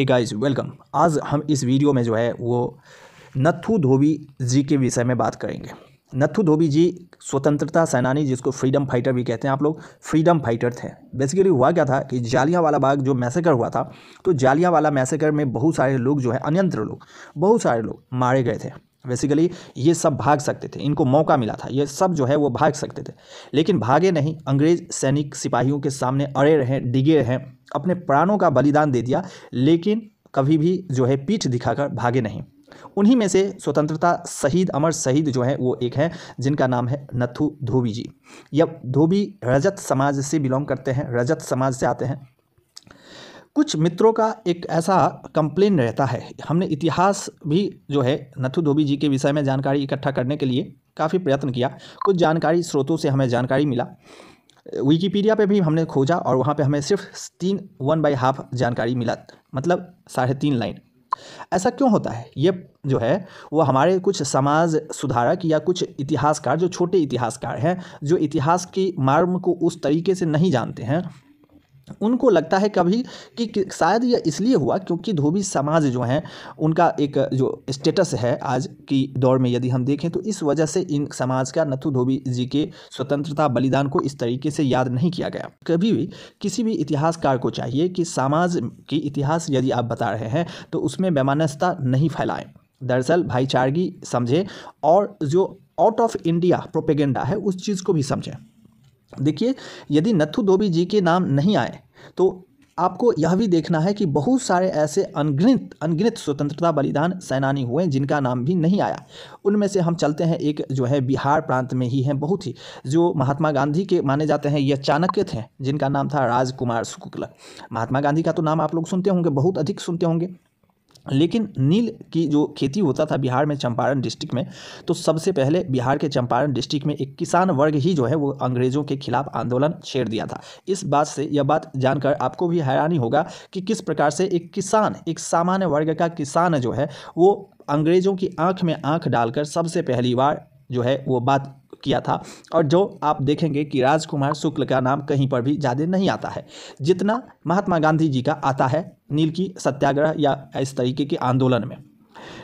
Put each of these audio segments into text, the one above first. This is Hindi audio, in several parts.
हे गाइस वेलकम आज हम इस वीडियो में जो है वो नथु धोबी जी के विषय में बात करेंगे नथु धोबी जी स्वतंत्रता सेनानी जिसको फ्रीडम फाइटर भी कहते हैं आप लोग फ्रीडम फाइटर थे बेसिकली हुआ क्या था कि वाला बाग जो मैसेकर हुआ था तो वाला मैसेकर में बहुत सारे लोग जो है अन्यंत्र लोग बहुत सारे लोग मारे गए थे बेसिकली ये सब भाग सकते थे इनको मौका मिला था ये सब जो है वो भाग सकते थे लेकिन भागे नहीं अंग्रेज सैनिक सिपाहियों के सामने अड़े रहे डिगे रहे अपने प्राणों का बलिदान दे दिया लेकिन कभी भी जो है पीठ दिखाकर भागे नहीं उन्हीं में से स्वतंत्रता शहीद अमर शहीद जो है वो एक हैं जिनका नाम है नथु धोबी जी यह धोबी रजत समाज से बिलोंग करते हैं रजत समाज से आते हैं कुछ मित्रों का एक ऐसा कंप्लेन रहता है हमने इतिहास भी जो है नथु धोबी जी के विषय में जानकारी इकट्ठा करने के लिए काफ़ी प्रयत्न किया कुछ जानकारी स्रोतों से हमें जानकारी मिला विकीपीडिया पे भी हमने खोजा और वहाँ पे हमें सिर्फ तीन वन बाई हाफ जानकारी मिला मतलब साढ़े तीन लाइन ऐसा क्यों होता है ये जो है वो हमारे कुछ समाज सुधारक या कुछ इतिहासकार जो छोटे इतिहासकार हैं जो इतिहास की मार्म को उस तरीके से नहीं जानते हैं उनको लगता है कभी कि शायद यह इसलिए हुआ क्योंकि धोबी समाज जो है उनका एक जो स्टेटस है आज की दौर में यदि हम देखें तो इस वजह से इन समाज का नथु धोबी जी के स्वतंत्रता बलिदान को इस तरीके से याद नहीं किया गया कभी भी किसी भी इतिहासकार को चाहिए कि समाज की इतिहास यदि आप बता रहे हैं तो उसमें बेमानसता नहीं फैलाएँ दरअसल भाईचारगी समझें और जो आउट ऑफ इंडिया प्रोपेगेंडा है उस चीज़ को भी समझें देखिए यदि नथु धोबी जी के नाम नहीं आए तो आपको यह भी देखना है कि बहुत सारे ऐसे अनगिनत अनगिनत स्वतंत्रता बलिदान सेनानी हुए जिनका नाम भी नहीं आया उनमें से हम चलते हैं एक जो है बिहार प्रांत में ही हैं बहुत ही जो महात्मा गांधी के माने जाते हैं यह चाणक्य थे जिनका नाम था राजकुमार शुक्ल महात्मा गांधी का तो नाम आप लोग सुनते होंगे बहुत अधिक सुनते होंगे लेकिन नील की जो खेती होता था बिहार में चंपारण डिस्ट्रिक्ट में तो सबसे पहले बिहार के चंपारण डिस्ट्रिक्ट में एक किसान वर्ग ही जो है वो अंग्रेज़ों के खिलाफ आंदोलन छेड़ दिया था इस बात से यह बात जानकर आपको भी हैरानी होगा कि किस प्रकार से एक किसान एक सामान्य वर्ग का किसान जो है वो अंग्रेज़ों की आंख में आंख डालकर सबसे पहली बार जो है वो बात किया था और जो आप देखेंगे कि राजकुमार शुक्ल का नाम कहीं पर भी ज़्यादा नहीं आता है जितना महात्मा गांधी जी का आता है नील की सत्याग्रह या इस तरीके के आंदोलन में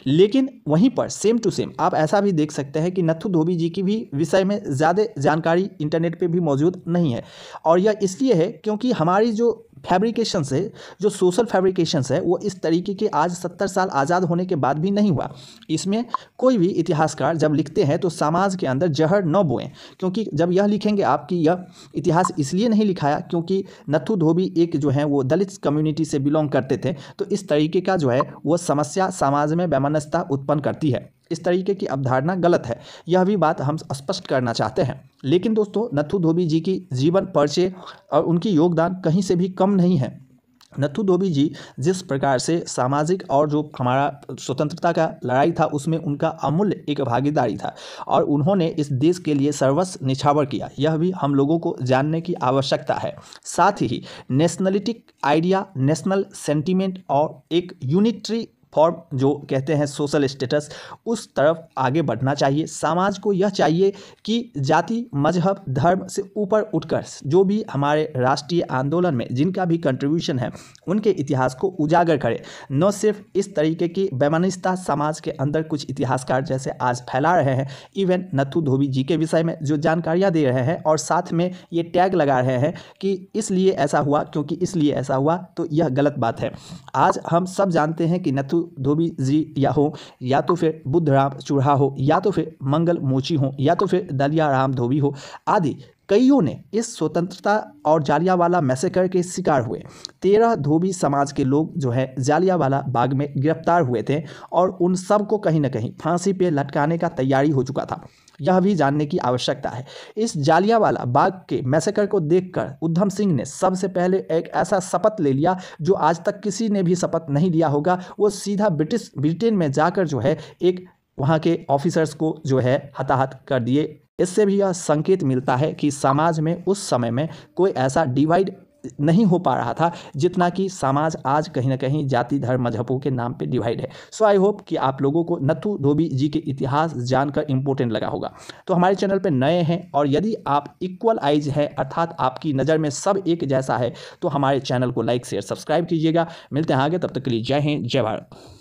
लेकिन वहीं पर सेम टू सेम आप ऐसा भी देख सकते हैं कि नथु धोबी जी की भी विषय में ज़्यादा जानकारी इंटरनेट पे भी मौजूद नहीं है और यह इसलिए है क्योंकि हमारी जो फैब्रिकेशन है जो सोशल फैब्रिकेशन है वो इस तरीके के आज सत्तर साल आज़ाद होने के बाद भी नहीं हुआ इसमें कोई भी इतिहासकार जब लिखते हैं तो समाज के अंदर जहर न बोएं क्योंकि जब यह लिखेंगे आप कि यह इतिहास इसलिए नहीं लिखाया क्योंकि नथु धोबी एक जो है वो दलित कम्युनिटी से बिलोंग करते थे तो इस तरीके का जो है वो समस्या समाज में वैमनस्ता उत्पन्न करती है इस तरीके की अवधारणा गलत है यह भी बात हम स्पष्ट करना चाहते हैं लेकिन दोस्तों नथु धोबी जी की जीवन परिचय और उनकी योगदान कहीं से भी कम नहीं है नथु धोबी जी जिस प्रकार से सामाजिक और जो हमारा स्वतंत्रता का लड़ाई था उसमें उनका अमूल्य एक भागीदारी था और उन्होंने इस देश के लिए सर्वस्व निछावर किया यह भी हम लोगों को जानने की आवश्यकता है साथ ही नेशनलिटिक आइडिया नेशनल सेंटीमेंट और एक यूनिटरी फॉर्म जो कहते हैं सोशल स्टेटस उस तरफ आगे बढ़ना चाहिए समाज को यह चाहिए कि जाति मजहब धर्म से ऊपर उठकर जो भी हमारे राष्ट्रीय आंदोलन में जिनका भी कंट्रीब्यूशन है उनके इतिहास को उजागर करें न सिर्फ इस तरीके की बेमानिस्ता समाज के अंदर कुछ इतिहासकार जैसे आज फैला रहे हैं इवन नथु धोबी जी के विषय में जो जानकारियाँ दे रहे हैं और साथ में ये टैग लगा रहे हैं कि इसलिए ऐसा हुआ क्योंकि इसलिए ऐसा हुआ तो यह गलत बात है आज हम सब जानते हैं कि नथु धातु धोबी जी या हो या तो फिर बुद्ध राम चूढ़ा हो या तो फिर मंगल मोची हो या तो फिर दलिया राम धोबी हो आदि कईयों ने इस स्वतंत्रता और जालियावाला मैसेकर के शिकार हुए तेरह धोबी समाज के लोग जो है जालियावाला बाग में गिरफ्तार हुए थे और उन सबको कहीं ना कहीं फांसी पे लटकाने का तैयारी हो चुका था यह भी जानने की आवश्यकता है इस जालियावाला बाग के मैसेकर को देखकर उद्धम सिंह ने सबसे पहले एक ऐसा शपथ ले लिया जो आज तक किसी ने भी शपथ नहीं लिया होगा वो सीधा ब्रिटिश ब्रिटेन में जाकर जो है एक वहाँ के ऑफिसर्स को जो है हताहत कर दिए इससे भी यह संकेत मिलता है कि समाज में उस समय में कोई ऐसा डिवाइड नहीं हो पा रहा था जितना कि समाज आज कहीं ना कहीं जाति धर्म मजहबों के नाम पे डिवाइड है सो आई होप कि आप लोगों को नथु धोबी जी के इतिहास जानकर इम्पोर्टेंट लगा होगा तो हमारे चैनल पे नए हैं और यदि आप इक्वल आइज है अर्थात आपकी नज़र में सब एक जैसा है तो हमारे चैनल को लाइक शेयर सब्सक्राइब कीजिएगा मिलते हैं आगे तब तक के लिए जय हिंद जय भारत